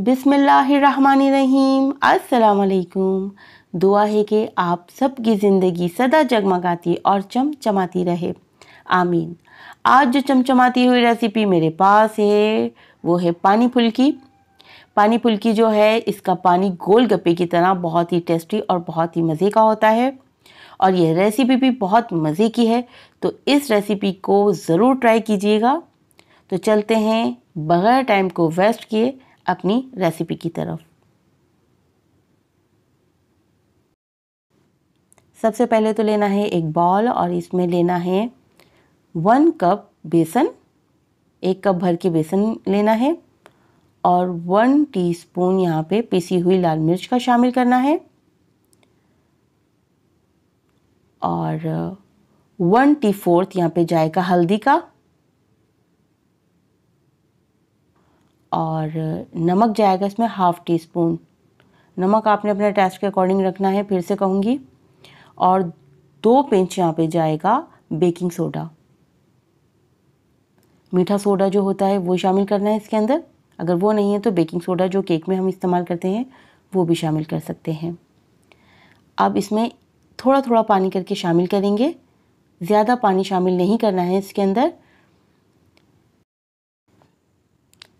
बिसमीम असलकुम दुआ है कि आप सबकी ज़िंदगी सदा जगमगाती और चमचमाती रहे आमीन आज जो चमचमाती हुई रेसिपी मेरे पास है वो है पानी फुल्की पानी फुल्की जो है इसका पानी गोल गप्पे की तरह बहुत ही टेस्टी और बहुत ही मज़े का होता है और यह रेसिपी भी बहुत मज़े की है तो इस रेसिपी को ज़रूर ट्राई कीजिएगा तो चलते हैं बग़ैर टाइम को वेस्ट किए अपनी रेसिपी की तरफ सबसे पहले तो लेना है एक बॉल और इसमें लेना है वन कप बेसन एक कप भर के बेसन लेना है और वन टीस्पून यहाँ पे पिसी हुई लाल मिर्च का शामिल करना है और वन टी फोर्थ यहाँ पे जाएगा हल्दी का और नमक जाएगा इसमें हाफ़ टी स्पून नमक आपने अपने टेस्ट के अकॉर्डिंग रखना है फिर से कहूँगी और दो पिंच यहाँ पे जाएगा बेकिंग सोडा मीठा सोडा जो होता है वो शामिल करना है इसके अंदर अगर वो नहीं है तो बेकिंग सोडा जो केक में हम इस्तेमाल करते हैं वो भी शामिल कर सकते हैं अब इसमें थोड़ा थोड़ा पानी करके शामिल करेंगे ज़्यादा पानी शामिल नहीं करना है इसके अंदर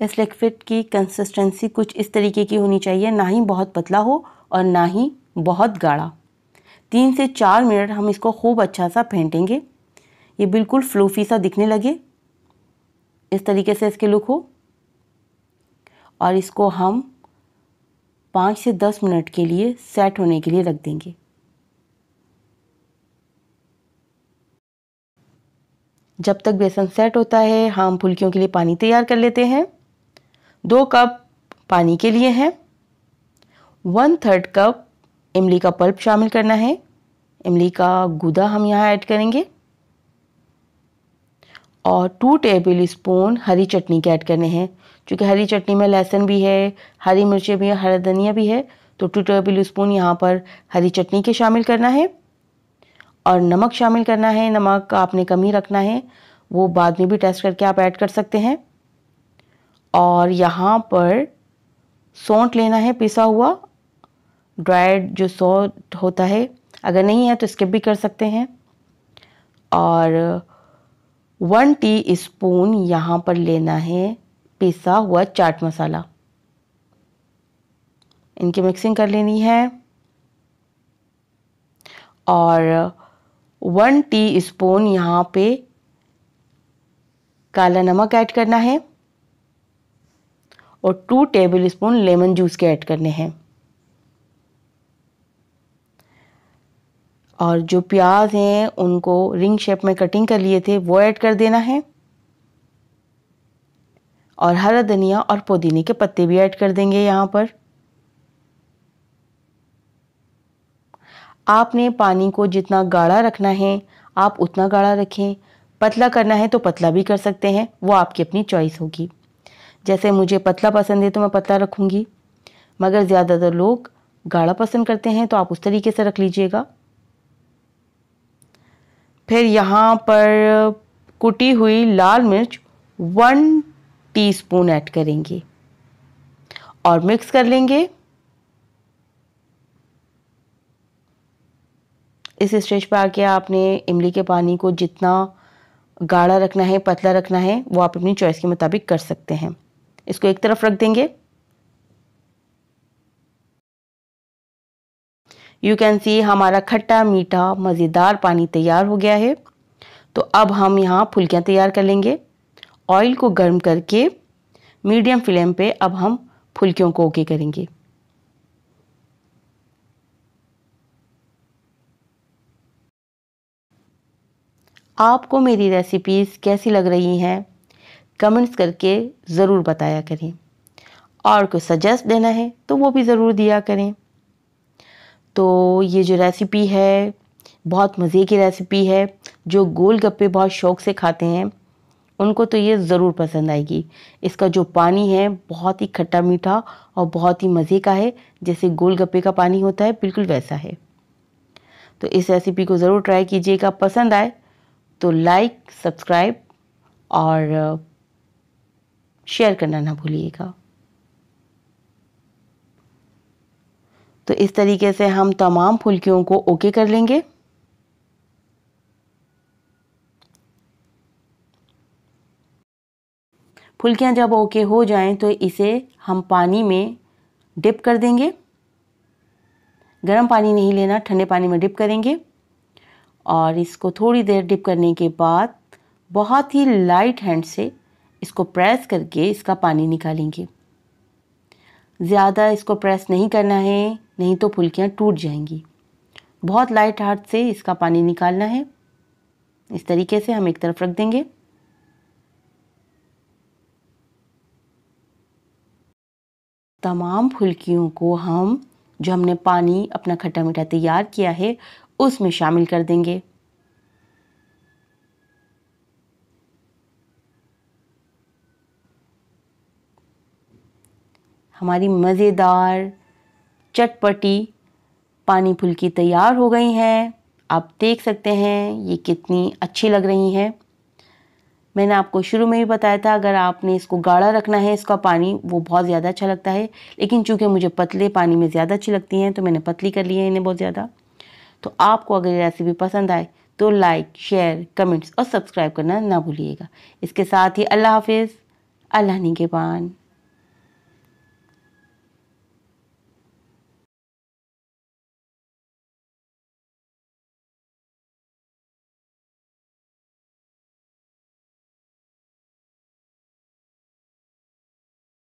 इस लिक्विड की कंसिस्टेंसी कुछ इस तरीके की होनी चाहिए ना ही बहुत पतला हो और ना ही बहुत गाढ़ा तीन से चार मिनट हम इसको खूब अच्छा सा फेंटेंगे ये बिल्कुल फ्लूफी सा दिखने लगे इस तरीके से इसके लुक हो और इसको हम पाँच से दस मिनट के लिए सेट होने के लिए रख देंगे जब तक बेसन सेट होता है हम फुल्कियों के लिए पानी तैयार कर लेते हैं दो कप पानी के लिए है वन थर्ड कप इमली का पल्प शामिल करना है इमली का गुदा हम यहाँ ऐड करेंगे और टू टेबल स्पून हरी चटनी के ऐड करने हैं क्योंकि हरी चटनी में लहसुन भी है हरी मिर्चें भी है हरा धनिया भी है तो टू टेबल स्पून यहाँ पर हरी चटनी के शामिल करना है और नमक शामिल करना है नमक आपने कम ही रखना है वो बाद में भी टेस्ट करके आप ऐड कर सकते हैं और यहाँ पर सौंठ लेना है पिसा हुआ ड्राइड जो सौंठ होता है अगर नहीं है तो स्किप भी कर सकते हैं और वन टी स्पून यहाँ पर लेना है पिसा हुआ चाट मसाला इनकी मिक्सिंग कर लेनी है और वन टी स्पून यहाँ पे काला नमक ऐड करना है और two tablespoon lemon juice के ऐड करने हैं और जो प्याज हैं उनको रिंग शेप में कटिंग कर लिए थे वो ऐड कर देना है और हरा धनिया और पुदीने के पत्ते भी ऐड कर देंगे यहाँ पर आपने पानी को जितना गाढ़ा रखना है आप उतना गाढ़ा रखें पतला करना है तो पतला भी कर सकते हैं वो आपकी अपनी चॉइस होगी जैसे मुझे पतला पसंद है तो मैं पतला रखूँगी मगर ज़्यादातर लोग गाढ़ा पसंद करते हैं तो आप उस तरीके से रख लीजिएगा फिर यहाँ पर कुटी हुई लाल मिर्च वन टीस्पून ऐड करेंगे और मिक्स कर लेंगे इस स्टेज पर आके आपने इमली के पानी को जितना गाढ़ा रखना है पतला रखना है वो आप अपनी चॉइस के मुताबिक कर सकते हैं इसको एक तरफ रख देंगे यू कैन सी हमारा खट्टा मीठा मज़ेदार पानी तैयार हो गया है तो अब हम यहाँ फुलकियाँ तैयार कर लेंगे ऑयल को गर्म करके मीडियम फ्लेम पे अब हम फुलकियों को ओके करेंगे आपको मेरी रेसिपीज़ कैसी लग रही हैं कमेंट्स करके ज़रूर बताया करें और कोई सजेस्ट देना है तो वो भी ज़रूर दिया करें तो ये जो रेसिपी है बहुत मज़े की रेसिपी है जो गोल गप्पे बहुत शौक़ से खाते हैं उनको तो ये ज़रूर पसंद आएगी इसका जो पानी है बहुत ही खट्टा मीठा और बहुत ही मज़े का है जैसे गोल गप्पे का पानी होता है बिल्कुल वैसा है तो इस रेसिपी को ज़रूर ट्राई कीजिएगा पसंद आए तो लाइक सब्सक्राइब और शेयर करना ना भूलिएगा तो इस तरीके से हम तमाम फुलकियों को ओके कर लेंगे फुलकियाँ जब ओके हो जाएं तो इसे हम पानी में डिप कर देंगे गर्म पानी नहीं लेना ठंडे पानी में डिप करेंगे और इसको थोड़ी देर डिप करने के बाद बहुत ही लाइट हैंड से इसको प्रेस करके इसका पानी निकालेंगे ज़्यादा इसको प्रेस नहीं करना है नहीं तो फुलकियाँ टूट जाएंगी बहुत लाइट हाथ से इसका पानी निकालना है इस तरीके से हम एक तरफ रख देंगे तमाम फुलकियों को हम जो हमने पानी अपना खट्टा मीठा तैयार किया है उसमें शामिल कर देंगे हमारी मज़ेदार चटपटी पानी फुल्की तैयार हो गई हैं आप देख सकते हैं ये कितनी अच्छी लग रही हैं मैंने आपको शुरू में भी बताया था अगर आपने इसको गाढ़ा रखना है इसका पानी वो बहुत ज़्यादा अच्छा लगता है लेकिन चूंकि मुझे पतले पानी में ज़्यादा अच्छी लगती हैं तो मैंने पतली कर ली है इन्हें बहुत ज़्यादा तो आपको अगर ये रेसिपी पसंद आए तो लाइक शेयर कमेंट्स और सब्सक्राइब करना ना भूलिएगा इसके साथ ही अल्लाह हाफिज़ अल्लाह निगेबान